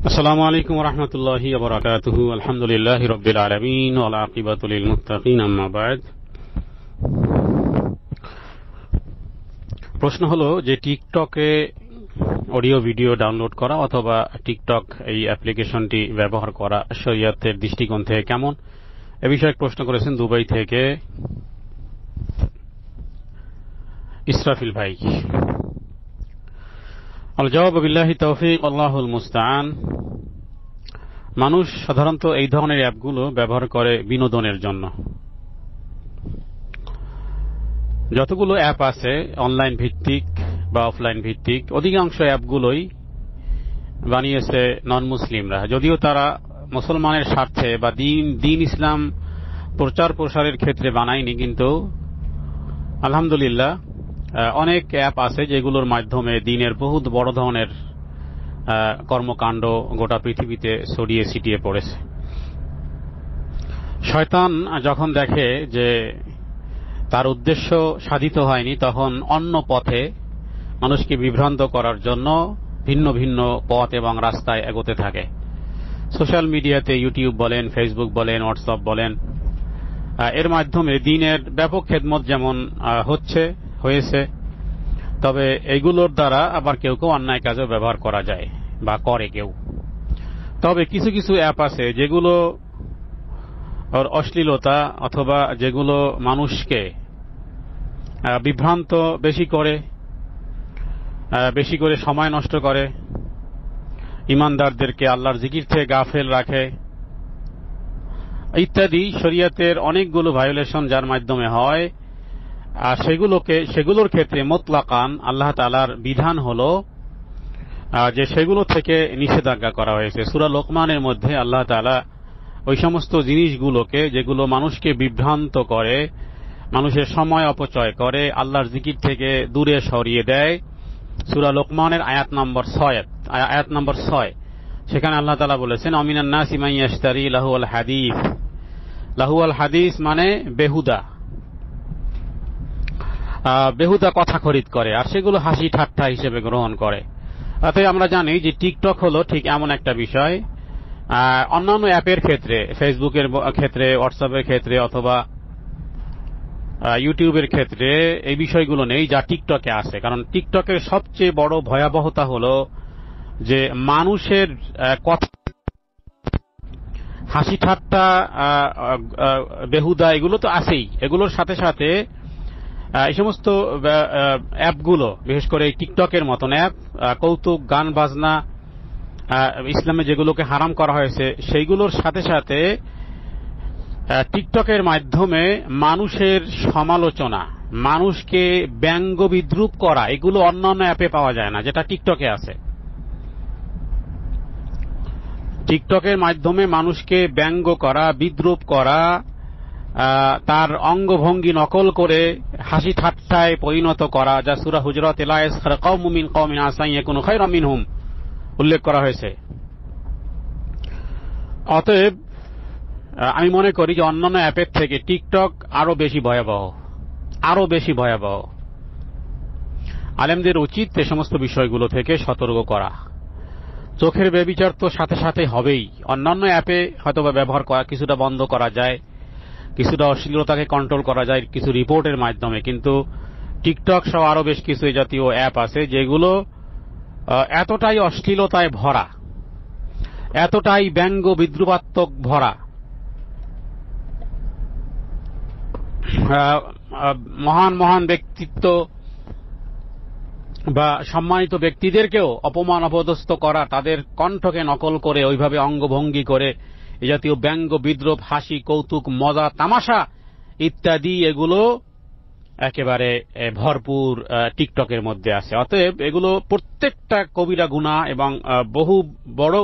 السلام عليكم ورحمة الله وبركاته الحمد لله رب العالمين والعاقبة للمتقين أما بعد প্রশ্ন হলো যে টিকটকে অডিও ভিডিও ডাউনলোড করা অথবা টিকটক এই অ্যাপ্লিকেশনটি ব্যবহার করা শরীয়তের দৃষ্টিকোণ থেকে কেমন এ বিষয়ে প্রশ্ন করেছেন দুবাই থেকে ইসরাফিল ভাই الجواب بالله توفيق الله মুস্তান মানুষ সাধারণত এই ধরনের অ্যাপগুলো ব্যবহার করে বিনোদনের জন্য যতগুলো অ্যাপ আছে অনলাইন ভিত্তিক বা অফলাইন ভিত্তিক অধিকাংশ অ্যাপগুলোই বানিয়েছে নন মুসলিমরা যদিও তারা মুসলমানের স্বার্থে বা দিন দিন ইসলাম প্রচার প্রসারের ক্ষেত্রে বানায়নি কিন্তু আলহামদুলিল্লাহ অনেক অ্যাপ আছে যেগুলোর মাধ্যমে দিনের বহুত বড় ধরনের কর্মকাণ্ড গোটা পৃথিবীতে ছড়িয়ে ছিটিয়ে পড়েছে শয়তান যখন দেখে যে তার উদ্দেশ্য সাধিত হয়নি তখন অন্য পথে মানুষকে বিভ্রান্ত করার জন্য ভিন্ন ভিন্ন পথ এবং রাস্তায় এগোতে থাকে সোশ্যাল মিডিয়াতে ইউটিউব বলেন ফেসবুক বলেন হোয়াটসঅ্যাপ বলেন এর মাধ্যমে দিনের ব্যাপক খেদমত যেমন হচ্ছে হয়েছে তবে এগুলোর দ্বারা আবার কেউ কেউ অন্যায় কাজেও ব্যবহার করা যায় বা করে কেউ তবে কিছু কিছু অ্যাপ আছে যেগুলো অশ্লীলতা অথবা যেগুলো মানুষকে বিভ্রান্ত বেশি করে বেশি করে সময় নষ্ট করে ইমানদারদেরকে আল্লাহর জিকির থেকে গাফেল রাখে ইত্যাদি শরিয়াতের অনেকগুলো ভায়োলেশন যার মাধ্যমে হয় আর সেগুলোকে সেগুলোর ক্ষেত্রে মোতলাকান আল্লাহ তালার বিধান হল যে সেগুলো থেকে নিষেধাজ্ঞা করা হয়েছে সুরা লোকমানের মধ্যে আল্লাহ তালা ওই সমস্ত জিনিসগুলোকে যেগুলো মানুষকে বিভ্রান্ত করে মানুষের সময় অপচয় করে আল্লাহর জিকির থেকে দূরে সরিয়ে দেয় সুরা লোকমানের আয়াত নম্বর ছয় আয়াত নম্বর ছয় সেখানে আল্লাহ তালা বলেছেন অমিনান্না সিমাইয়াস্তারি লাহুয়াল হাদিস আল হাদিস মানে বেহুদা বেহুদা কথা খরিদ করে আর সেগুলো হাসি ঠাট্টা হিসেবে গ্রহণ করে অতএব আমরা জানি যে টিকটক হলো ঠিক এমন একটা বিষয় অন্যান্য অ্যাপের ক্ষেত্রে ফেসবুকের ক্ষেত্রে হোয়াটসঅ্যাপের ক্ষেত্রে অথবা ইউটিউবের ক্ষেত্রে এই বিষয়গুলো নেই যা টিকটকে আসে কারণ টিকটকের সবচেয়ে বড় ভয়াবহতা হলো যে মানুষের কথা হাসি ঠাট্টা বেহুদা এগুলো তো আসেই এগুলোর সাথে সাথে এই সমস্ত অ্যাপগুলো বিশেষ করে টিকটকের মতন অ্যাপ কৌতুক গান বাজনা ইসলামে যেগুলোকে হারাম করা হয়েছে সেইগুলোর সাথে সাথে টিকটকের মাধ্যমে মানুষের সমালোচনা মানুষকে ব্যঙ্গ বিদ্রুপ করা এগুলো অন্যান্য অ্যাপে পাওয়া যায় না যেটা টিকটকে আছে টিকটকের মাধ্যমে মানুষকে ব্যঙ্গ করা বিদ্রুপ করা তার অঙ্গভঙ্গি নকল করে হাসি ঠাট্টায় পরিণত করা যা সুরা হুজরত এলায়েস কৌমিন কৌমিন আসাইয়া কোনো খাই রমিন হুম উল্লেখ করা হয়েছে অতএব আমি মনে করি যে অন্যান্য অ্যাপের থেকে টিকটক আরও বেশি ভয়াবহ আরও বেশি ভয়াবহ আলেমদের উচিত এ সমস্ত বিষয়গুলো থেকে সতর্ক করা চোখের ব্যবিচার তো সাথে সাথে হবেই অন্যান্য অ্যাপে হয়তোবা ব্যবহার করা কিছুটা বন্ধ করা যায় কিছুটা অশ্লীলতাকে কন্ট্রোল করা যায় কিছু রিপোর্টের মাধ্যমে কিন্তু টিকটক সহ আরও বেশ কিছু এ জাতীয় অ্যাপ আছে যেগুলো এতটাই অশ্লীলতায় ভরা এতটাই ব্যঙ্গ বিদ্রুপাত্মক ভরা মহান মহান ব্যক্তিত্ব বা সম্মানিত ব্যক্তিদেরকেও অপমান অপদস্থ করা তাদের কণ্ঠকে নকল করে ওইভাবে অঙ্গভঙ্গি করে এ জাতীয় ব্যঙ্গ বিদ্রোপ হাসি কৌতুক মজা তামাশা ইত্যাদি এগুলো একেবারে ভরপুর টিকটকের মধ্যে আছে অতএব এগুলো প্রত্যেকটা কবিরা গুণা এবং বহু বড়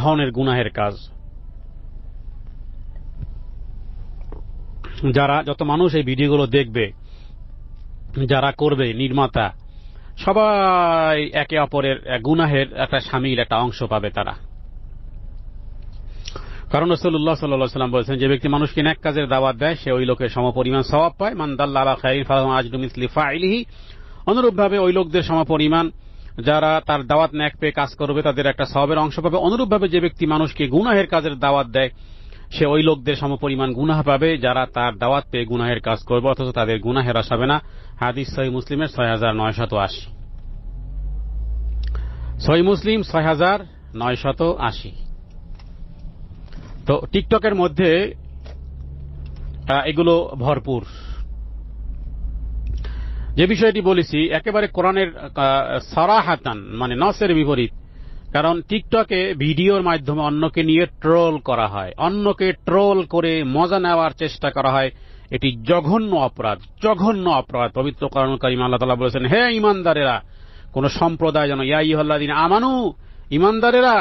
ধরনের গুনাহের কাজ যারা যত মানুষ এই ভিডিওগুলো দেখবে যারা করবে নির্মাতা সবাই একে অপরের গুনাহের একটা সামিল একটা অংশ পাবে তারা কারণ রসুল্লাহ সাল্লাহ সাল্লাম বলছেন যে ব্যক্তি মানুষকে এক কাজের দাওয়াত দেয় সে ওই লোকের সমপরিমাণ স্বভাব পায় মান্দাল্লাহ দাল্লা আলা খাই অনুরূপভাবে ওই লোকদের সমপরিমাণ যারা তার দাওয়াত ন্যাক পেয়ে কাজ করবে তাদের একটা স্বভাবের অংশ পাবে অনুরূপভাবে যে ব্যক্তি মানুষকে গুনাহের কাজের দাওয়াত দেয় সে ওই লোকদের সমপরিমাণ গুনাহ পাবে যারা তার দাওয়াত পেয়ে গুনাহের কাজ করবে অথচ তাদের গুনাহের হবে না হাদিস সহি মুসলিমের ছয় হাজার নয় শত আশি সহি মুসলিম ছয় হাজার নয় শত আশি তো টিকটকের মধ্যে এগুলো ভরপুর যে বিষয়টি বলেছি একেবারে কোরআনের হাতান মানে নসের বিপরীত কারণ টিকটকে ভিডিওর মাধ্যমে অন্যকে নিয়ে ট্রোল করা হয় অন্যকে ট্রোল করে মজা নেওয়ার চেষ্টা করা হয় এটি জঘন্য অপরাধ জঘন্য অপরাধ পবিত্র কর্মকারী করিম আল্লাহ তালা বলেছেন হে ইমানদারেরা কোন সম্প্রদায় যেন ইয়াই দিন আমানু ইমানদারেরা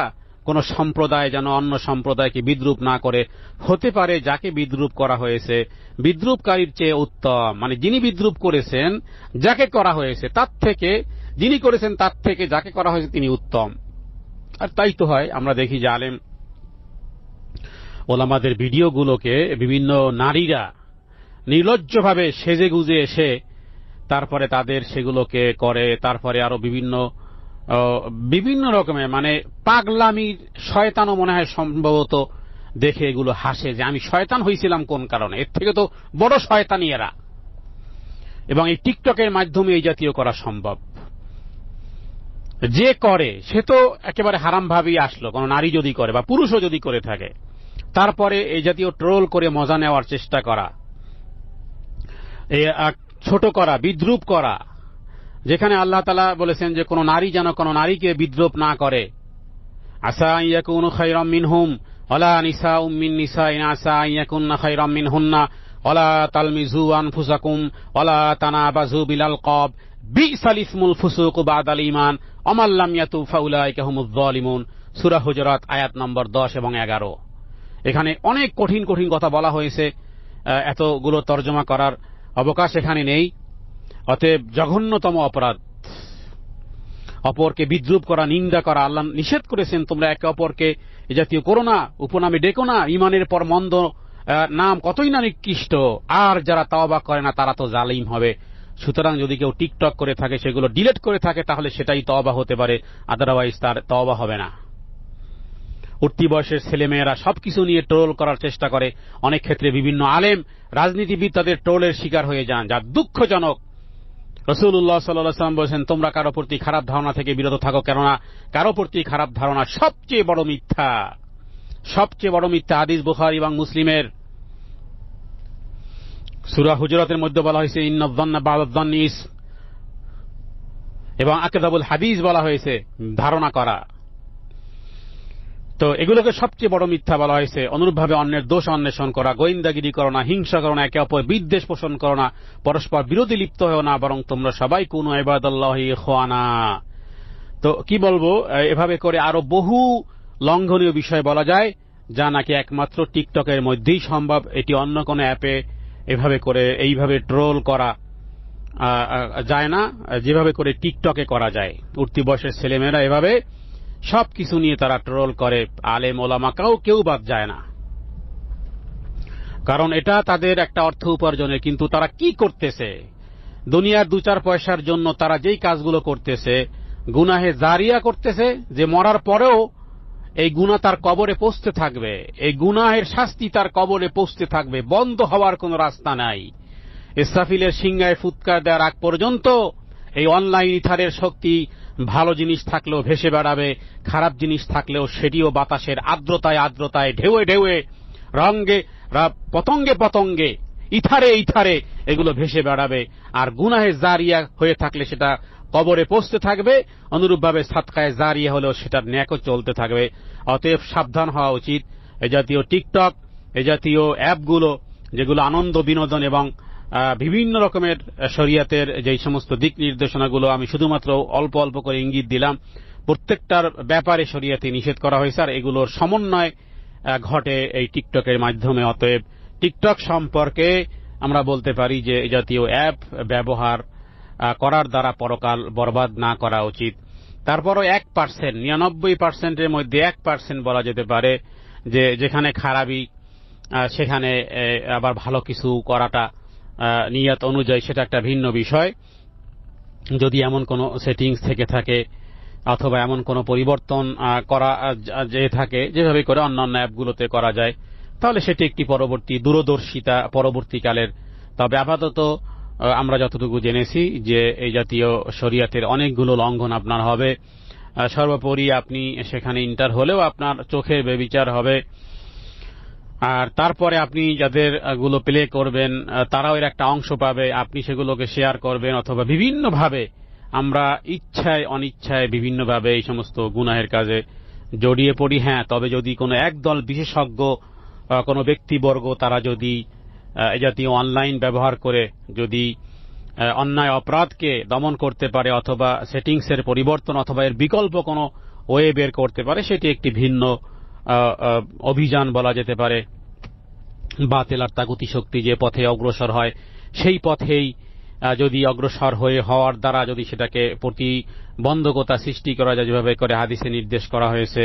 কোনো সম্প্রদায় যেন অন্য সম্প্রদায়কে বিদ্রুপ না করে হতে পারে যাকে বিদ্রুপ করা হয়েছে বিদ্রুপকারীর চেয়ে উত্তম মানে যিনি বিদ্রুপ করেছেন যাকে করা হয়েছে তার থেকে যিনি করেছেন তার থেকে যাকে করা হয়েছে তিনি উত্তম আর তাই তো হয় আমরা দেখি যে আলেম ওলামাদের ভিডিওগুলোকে বিভিন্ন নারীরা নির্লজ্জভাবে সেজে গুজে এসে তারপরে তাদের সেগুলোকে করে তারপরে আরো বিভিন্ন বিভিন্ন রকমের মানে পাগলামি শয়তানও মনে হয় সম্ভবত দেখে এগুলো হাসে যে আমি শয়তান হয়েছিলাম কোন কারণে এর থেকে তো বড় শয়তানি এরা এবং এই টিকটকের মাধ্যমে এই জাতীয় করা সম্ভব যে করে সে তো একেবারে হারামভাবেই আসলো কোনো নারী যদি করে বা পুরুষও যদি করে থাকে তারপরে এই জাতীয় ট্রোল করে মজা নেওয়ার চেষ্টা করা ছোট করা বিদ্রুপ করা যেখানে আল্লাহ তালা বলেছেন যে কোন নারী যেন কোনো নারীকে বিদ্রোপ না করে আসা ইয়াকুন খাইরম হুম অলা নিসা উম্মিন নিসা ইন আসা ইয়াকুন্না খাইরম মিনহুন্না অলা তালমিজু আনফুসাকুম অলা তানাবাজু বিলাল কব বি সালিসমুল ফুসুক বাদ আল ইমান অমাল্লাম ইয়াতু ফাউলাই কাহমুদ্দলিমুন সুরা হুজরাত আয়াত নম্বর দশ এবং এগারো এখানে অনেক কঠিন কঠিন কথা বলা হয়েছে এতগুলো তর্জমা করার অবকাশ এখানে নেই অতএব জঘন্যতম অপরাধ অপরকে বিদ্রুপ করা নিন্দা করা আল্লাহ নিষেধ করেছেন তোমরা একে অপরকে এ জাতীয় করো না উপনামে ডেকো না ইমানের পর মন্দ নাম কতই না নিকৃষ্ট আর যারা তাওবা করে না তারা তো জালিম হবে সুতরাং যদি কেউ টিকটক করে থাকে সেগুলো ডিলেট করে থাকে তাহলে সেটাই তওবা হতে পারে আদারওয়াইজ তার তওবা হবে না উঠতি বয়সের ছেলেমেয়েরা সবকিছু নিয়ে ট্রোল করার চেষ্টা করে অনেক ক্ষেত্রে বিভিন্ন আলেম রাজনীতিবিদ তাদের ট্রোলের শিকার হয়ে যান যা দুঃখজনক রসুল্লাহ সাল্লাম বলেছেন তোমরা কারো প্রতি খারাপ ধারণা থেকে বিরত থাকো কেননা কারো প্রতি খারাপ ধারণা সবচেয়ে বড় মিথ্যা সবচেয়ে বড় মিথ্যা আদিস বুখার এবং মুসলিমের সুরা হুজরতের মধ্যে বলা হয়েছে ইন্নদ্দন্না এবং আকেদাবুল হাদিস বলা হয়েছে ধারণা করা তো এগুলোকে সবচেয়ে বড় মিথ্যা বলা হয়েছে অনুরূপভাবে অন্যের দোষ অন্বেষণ করা গোয়েন্দাগিরি করো না হিংসা করো না একে অপর বিদ্বেষ পোষণ করো না পরস্পর বিরোধী লিপ্ত হও না বরং তোমরা সবাই কোন এবাদাল্লাহ তো কি বলবো এভাবে করে আরো বহু লঙ্ঘনীয় বিষয় বলা যায় যা নাকি একমাত্র টিকটকের মধ্যেই সম্ভব এটি অন্য কোনো অ্যাপে এভাবে করে এইভাবে ট্রোল করা যায় না যেভাবে করে টিকটকে করা যায় উঠতি বয়সের ছেলেমেয়েরা এভাবে সব কিছু নিয়ে তারা ট্রোল করে আলে মোলামাকাও কেউ বাদ যায় না কারণ এটা তাদের একটা অর্থ উপার্জনের কিন্তু তারা কি করতেছে দুনিয়ার দু চার পয়সার জন্য তারা যেই কাজগুলো করতেছে গুনাহে জারিয়া করতেছে যে মরার পরেও এই গুণা তার কবরে পৌঁছতে থাকবে এই গুনাহের শাস্তি তার কবরে পৌঁছতে থাকবে বন্ধ হওয়ার কোন রাস্তা নাই ইসরাফিলের সিংহায় ফুৎকার দেওয়ার আগ পর্যন্ত এই অনলাইন ইথারের শক্তি ভালো জিনিস থাকলেও ভেসে বেড়াবে খারাপ জিনিস থাকলেও সেটিও বাতাসের আর্দ্রতায় আর্দ্রতায় ঢেউয়ে ঢেউয়ে রঙ্গে পতঙ্গে পতঙ্গে ইথারে ইথারে এগুলো ভেসে বেড়াবে আর গুনাহে জারিয়া হয়ে থাকলে সেটা কবরে পৌঁছতে থাকবে অনুরূপভাবে সাতকায় জারিয়া হলেও সেটার ন্যাকও চলতে থাকবে অতএব সাবধান হওয়া উচিত এ জাতীয় টিকটক এ জাতীয় অ্যাপগুলো যেগুলো আনন্দ বিনোদন এবং বিভিন্ন রকমের শরিয়াতের যেই সমস্ত দিক নির্দেশনাগুলো আমি শুধুমাত্র অল্প অল্প করে ইঙ্গিত দিলাম প্রত্যেকটার ব্যাপারে শরিয়াতে নিষেধ করা হয়েছে আর এগুলোর সমন্বয় ঘটে এই টিকটকের মাধ্যমে অতএব টিকটক সম্পর্কে আমরা বলতে পারি যে জাতীয় অ্যাপ ব্যবহার করার দ্বারা পরকাল বরবাদ না করা উচিত তারপরও এক পার্সেন্ট নিরানব্বই পার্সেন্টের মধ্যে এক পার্সেন্ট বলা যেতে পারে যে যেখানে খারাপই সেখানে আবার ভালো কিছু করাটা নিয়াত অনুযায়ী সেটা একটা ভিন্ন বিষয় যদি এমন কোনো সেটিংস থেকে থাকে অথবা এমন কোনো পরিবর্তন করা যে থাকে যেভাবে করে অন্যান্য অ্যাপগুলোতে করা যায় তাহলে সেটি একটি পরবর্তী দূরদর্শিতা পরবর্তীকালের তবে আপাতত আমরা যতটুকু জেনেছি যে এই জাতীয় শরিয়াতের অনেকগুলো লঙ্ঘন আপনার হবে সর্বোপরি আপনি সেখানে ইন্টার হলেও আপনার চোখের বেবিচার হবে আর তারপরে আপনি যাদের গুলো প্লে করবেন তারাও এর একটা অংশ পাবে আপনি সেগুলোকে শেয়ার করবেন অথবা বিভিন্নভাবে আমরা ইচ্ছায় অনিচ্ছায় বিভিন্নভাবে এই সমস্ত গুনাহের কাজে জড়িয়ে পড়ি হ্যাঁ তবে যদি কোনো একদল বিশেষজ্ঞ কোনো ব্যক্তিবর্গ তারা যদি এ জাতীয় অনলাইন ব্যবহার করে যদি অন্যায় অপরাধকে দমন করতে পারে অথবা সেটিংসের পরিবর্তন অথবা এর বিকল্প কোনো ওয়ে বের করতে পারে সেটি একটি ভিন্ন অভিযান বলা যেতে পারে বাতেল আর তাগুতি শক্তি যে পথে অগ্রসর হয় সেই পথেই যদি অগ্রসর হয়ে হওয়ার দ্বারা যদি সেটাকে প্রতিবন্ধকতা সৃষ্টি করা যায় যেভাবে করে হাদিসে নির্দেশ করা হয়েছে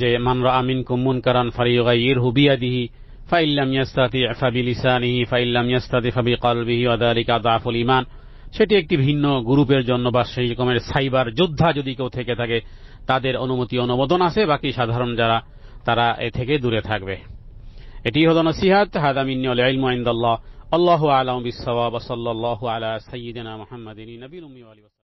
যে মানরা আমিন কুমুন কারান ফারিয়াইর হুবিয়াদিহি ফাইল্লাম ইয়াস্তাতি ফাবি লিসানিহি ফাইল্লাম ইয়াস্তাতি ফাবি কলবিহি আদালিকা দাফুল ইমান সেটি একটি ভিন্ন গ্রুপের জন্য বা সেই রকমের সাইবার যোদ্ধা যদি কেউ থেকে থাকে তাদের অনুমতি অনুমোদন আছে বাকি সাধারণ যারা তারা এ থেকে দূরে থাকবে এটি হল নসিহাত হাদামিনিউল ইলমু ইনদাল্লাহ আল্লাহু আলাম আলা সাইয়্যিদিনা মুহাম্মাদিন নবিয়্যুল